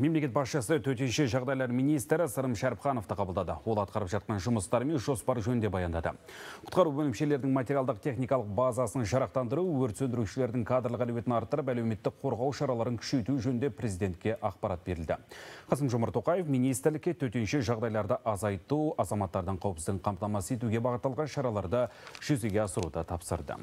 мемлекет басшысы төтенше жағдайлар министрі сырым шәріпхановты қабылдады ол атқарып жатқан жұмыстар мен жоспар жөнінде баяндады құтқару бөлімшелерінің материалдық техникалық базасын жарақтандыру өрт сөндірушілердің кадрлық әлеуетін арттырып әлеуметтік қорғау шараларын күшейту жөнінде президентке ақпарат берілді қасым жомарт тоқаев министрлікке төтенше жағдайларды азайту азаматтардың қауіпсіздігін қамтамасыз етуге бағытталған шараларды жүзеге асыруды тапсырды